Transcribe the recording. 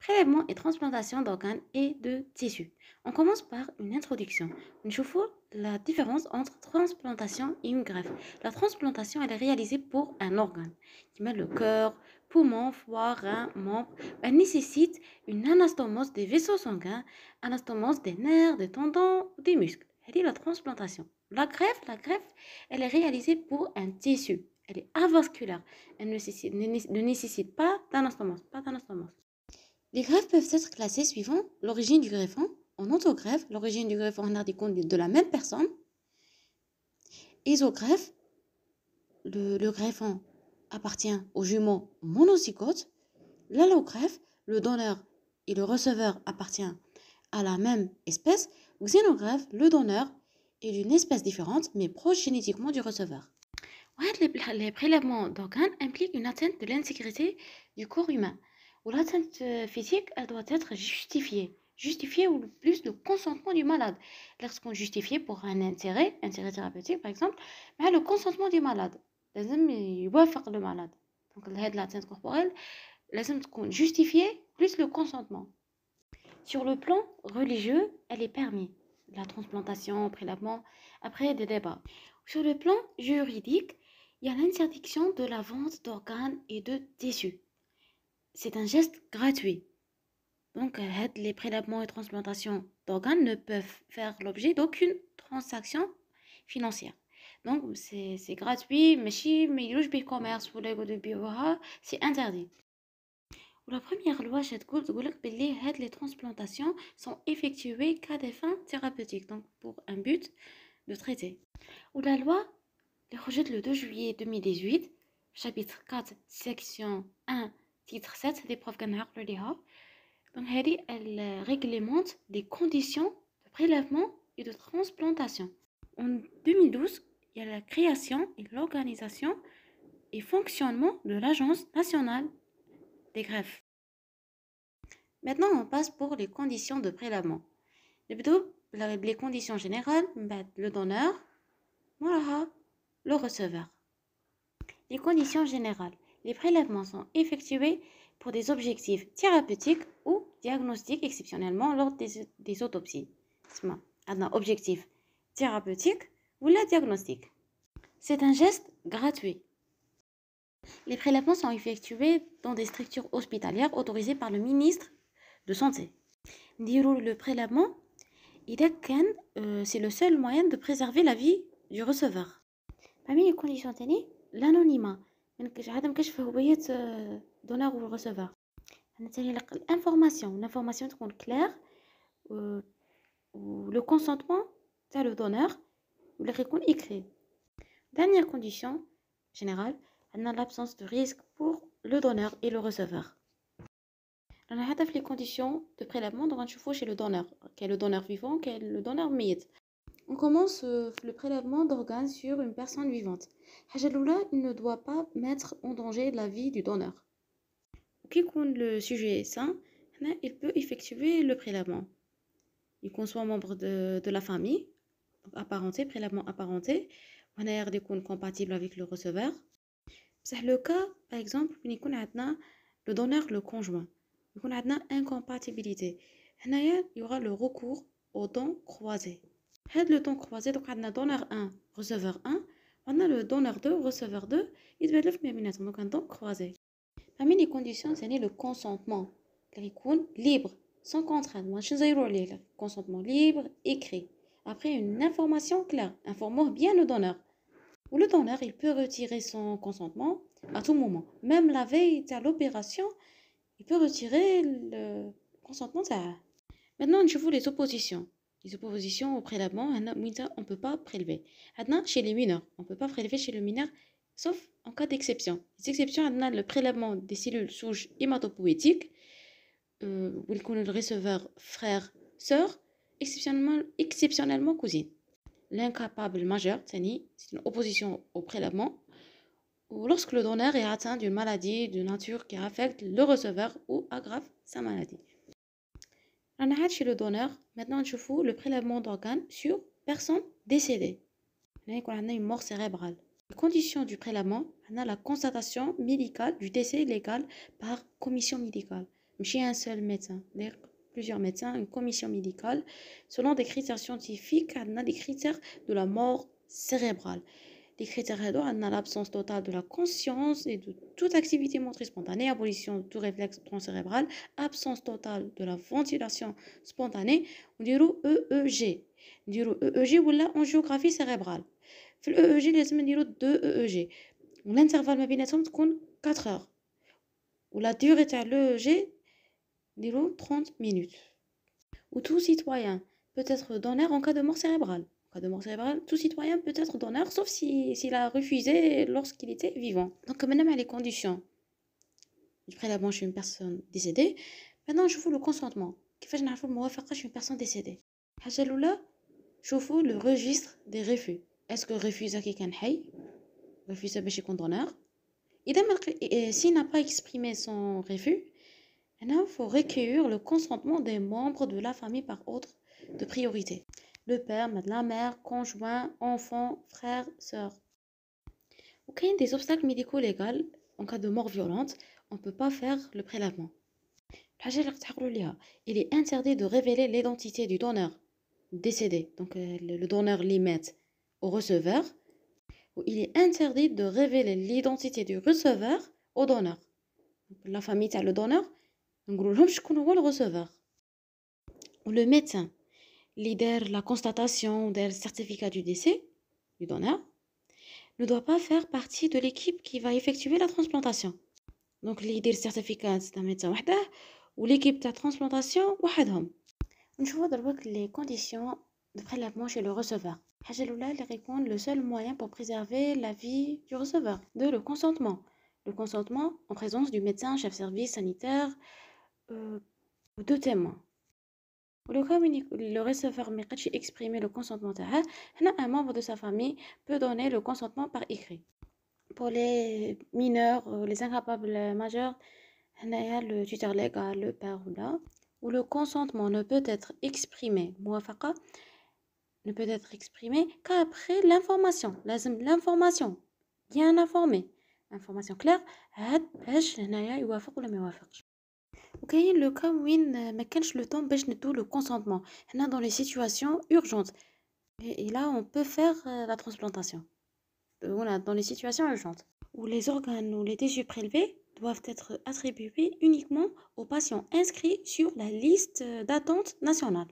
prélèvement et transplantation d'organes et de tissus. On commence par une introduction. Nous la différence entre transplantation et une greffe. La transplantation, elle est réalisée pour un organe qui met le cœur, poumon, foie, rein, membre. Elle nécessite une anastomose des vaisseaux sanguins, anastomose des nerfs, des tendons, des muscles. Elle est la transplantation. La greffe, la greffe, elle est réalisée pour un tissu. Elle est avasculaire. Elle ne nécessite, ne nécessite pas d'anastomose, pas d'anastomose. Les greffes peuvent être classées suivant l'origine du greffon en autogreffe, l'origine du greffon en art de la même personne, isogreffe, le, le greffon appartient aux jumeaux monozygotes, l'allogreffe, le donneur et le receveur appartient à la même espèce, xénogreffe, le donneur est d'une espèce différente mais proche génétiquement du receveur. Les prélèvements d'organes impliquent une atteinte de l'intégrité du corps humain ou l'atteinte euh, physique, elle doit être justifiée. Justifiée ou plus le consentement du malade. Lorsqu'on justifie pour un intérêt, intérêt thérapeutique par exemple, mais le consentement du malade. faire le malade. Donc l'atteinte corporelle, l'atteinte justifiée plus le consentement. Sur le plan religieux, elle est permise. La transplantation, prélèvement, après des débats. Sur le plan juridique, il y a l'interdiction de la vente d'organes et de tissus c'est un geste gratuit. Donc, euh, les prélèvements et transplantations d'organes ne peuvent faire l'objet d'aucune transaction financière. Donc, c'est gratuit, mais si le commerce ou c'est interdit. La première loi, c'est que les transplantations sont effectuées qu'à des fins thérapeutiques, donc pour un but de traiter. Ou la loi, le rejet le 2 juillet 2018, chapitre 4, section 1, titre des preuves بروف كنعرفوا ليها elle elle euh, réglemente les conditions de prélèvement et de transplantation. En 2012, il y a la création et l'organisation et fonctionnement de l'Agence nationale des greffes. Maintenant, on passe pour les conditions de prélèvement. Les conditions générales, ben, le donneur, le receveur. Les conditions générales les prélèvements sont effectués pour des objectifs thérapeutiques ou diagnostiques exceptionnellement lors des, autopsies. objectif thérapeutique ou la C'est un geste gratuit. Les prélèvements sont effectués dans des structures hospitalières autorisées par le ministre de Santé. le prélèvement, euh, c'est le seul moyen de préserver la vie du receveur. Parmi les conditions l'anonymat. Je vais oublier de donneur ou le L'information, l'information de compte claire, le consentement, du le donneur ou le récompte écrit. Dernière condition générale, l'absence de risque pour le donneur et le receveur. Les conditions de prélèvement chez le donneur, qu'est le donneur vivant, qu'est le donneur miette. On commence euh, le prélèvement d'organes sur une personne vivante. Hajaloula, il ne doit pas mettre en danger la vie du donneur. Quiconque le sujet est sain, hein, il peut effectuer le prélèvement. Il conçoit membre de, la famille, apparenté, prélèvement apparenté, on a des comptes compatibles avec le receveur. C'est le cas, par exemple, le donneur, le conjoint. Il y a incompatibilité. Hein, il y aura le recours aux dons croisés. هاد لو طون y دوك عندنا دونور 1 ريسيفور 1 le لو دونور 2 ريسيفور 2 يتبادلوا في بيناتهم دوك conditions كروازي le لي كونديسيون يعني لو كونسونتمون le consentement libre, sans contrainte consentement libre. عليه لا Consentement libre, écrit après une information claire informons bien le donneur ou le donneur il peut retirer son consentement à tout moment même la veille de l'opération il peut retirer le consentement Maintenant, je vous les oppositions les oppositions au prélèvement, on ne peut pas prélever. Chez les mineurs, on ne peut pas prélever chez le mineur, sauf en cas d'exception. Les exceptions, le prélèvement des cellules souches hématopoétiques, euh, où le receveur frère, sœur, exceptionnellement, exceptionnellement cousine. L'incapable majeur, c'est une opposition au prélèvement, ou lorsque le donneur est atteint d'une maladie de nature qui affecte le receveur ou aggrave sa maladie chez le donneur maintenant fais le prélèvement d'organes sur personne décédée On on une mort cérébrale les conditions du prélèvement a la constatation médicale du décès légal par commission médicale Chez un seul médecin plusieurs médecins une commission médicale selon des critères scientifiques a des critères de la mort cérébrale les critères on annulent l'absence totale de la conscience et de toute activité motrice spontanée, abolition de tout réflexe transcérébral, absence totale de la ventilation spontanée, on dit EEG. On dit EEG ou là angiographie cérébrale. Dans l'EEG, on dit 2 EEG. L'intervalle ma binatum 4 heures. Ou la durée de l'EEG, on 30 minutes. Ou tout citoyen peut être donneur en cas de mort cérébrale quoi de mort cérébrale, tout citoyen peut être donneur, sauf s'il a refusé lorsqu'il était vivant. Donc euh, maintenant, les conditions. Je la je suis une personne décédée. Maintenant, je vous le consentement. Qu'est-ce que je vais je une personne décédée je vous le registre des refus. Est-ce que refuse quelqu'un hey Refuse à un donneur S'il n'a pas exprimé son refus, il faut recueillir le consentement des membres de la famille par ordre de priorité le père, la mère, conjoint, enfant, frère, sœur. Aucun des obstacles médicaux légaux en cas de mort violente, on ne peut pas faire le prélèvement. Il est interdit de révéler l'identité du donneur décédé, donc euh, le donneur limite, au receveur. Ou Il est interdit de révéler l'identité du receveur au donneur. La famille, c'est le donneur. Le receveur. Ou le médecin lider la constatation d'un certificat du décès du donneur ne doit pas faire partie de l'équipe qui va effectuer la transplantation. Donc l'idée le certificat c'est un médecin ou l'équipe de la transplantation le دروك les conditions de prélèvement chez le receveur. حاجة les répond, le seul moyen pour préserver la vie du receveur. de le consentement. Le consentement en présence du médecin, chef service sanitaire euh, ou deux témoins. Pour le receveur médical, exprimer le consentement hein, hein, un membre de sa famille peut donner le consentement par écrit. Pour les mineurs, euh, les incapables majeurs le tuteur légal, le père ou la. Ou le consentement ne peut être exprimé, ne peut être exprimé qu'après l'information, l'information bien informée, information claire. Hein, le cas où il a le temps de faire le consentement, dans les situations urgentes. Et là, on peut faire euh, la transplantation. Euh, dans les situations urgentes. Où les organes ou les tissus prélevés doivent être attribués uniquement aux patients inscrits sur la liste euh, d'attente nationale.